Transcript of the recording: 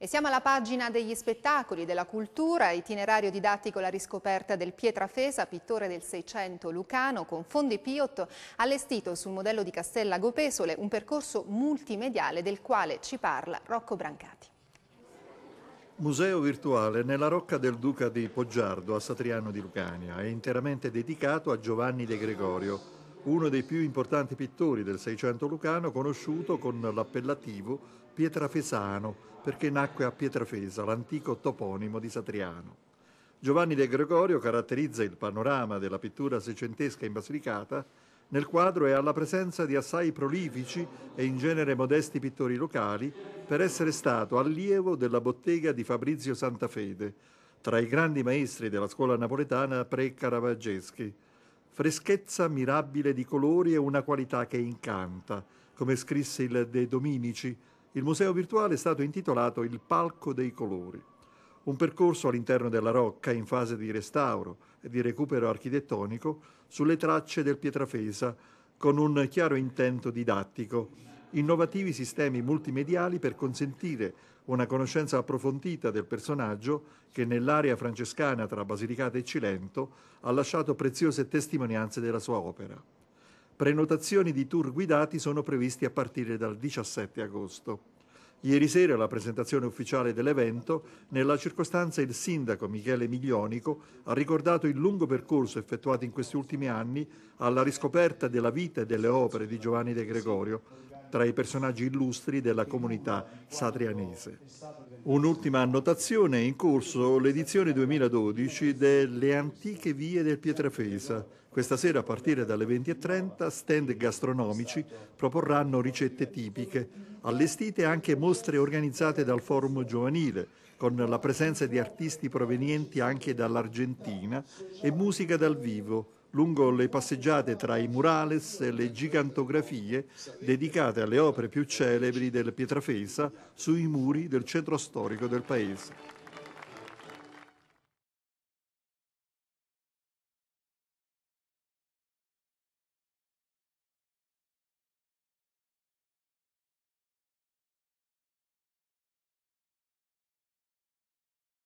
E siamo alla pagina degli spettacoli, della cultura, itinerario didattico la riscoperta del Pietrafesa, pittore del Seicento lucano, con Fondi Piot, allestito sul modello di Castellago Pesole, un percorso multimediale del quale ci parla Rocco Brancati. Museo virtuale nella Rocca del Duca di Poggiardo a Satriano di Lucania, è interamente dedicato a Giovanni De Gregorio, uno dei più importanti pittori del Seicento lucano, conosciuto con l'appellativo Pietrafesano, perché nacque a Pietrafesa, l'antico toponimo di Satriano. Giovanni De Gregorio caratterizza il panorama della pittura seicentesca in Basilicata nel quadro è alla presenza di assai prolifici e in genere modesti pittori locali per essere stato allievo della bottega di Fabrizio Santafede, tra i grandi maestri della scuola napoletana pre-caravaggeschi freschezza mirabile di colori e una qualità che incanta. Come scrisse il De Dominici, il museo virtuale è stato intitolato Il Palco dei Colori. Un percorso all'interno della Rocca in fase di restauro e di recupero architettonico sulle tracce del Pietrafesa con un chiaro intento didattico innovativi sistemi multimediali per consentire una conoscenza approfondita del personaggio che nell'area francescana tra Basilicata e Cilento ha lasciato preziose testimonianze della sua opera. Prenotazioni di tour guidati sono previsti a partire dal 17 agosto. Ieri sera alla presentazione ufficiale dell'evento, nella circostanza il sindaco Michele Miglionico ha ricordato il lungo percorso effettuato in questi ultimi anni alla riscoperta della vita e delle opere di Giovanni De Gregorio, tra i personaggi illustri della comunità satrianese. Un'ultima annotazione, è in corso l'edizione 2012 delle antiche vie del Pietrafesa. Questa sera a partire dalle 20.30 stand gastronomici proporranno ricette tipiche, allestite anche mostre organizzate dal Forum Giovanile con la presenza di artisti provenienti anche dall'Argentina e musica dal vivo lungo le passeggiate tra i murales e le gigantografie dedicate alle opere più celebri del Pietrafesa sui muri del centro storico del paese.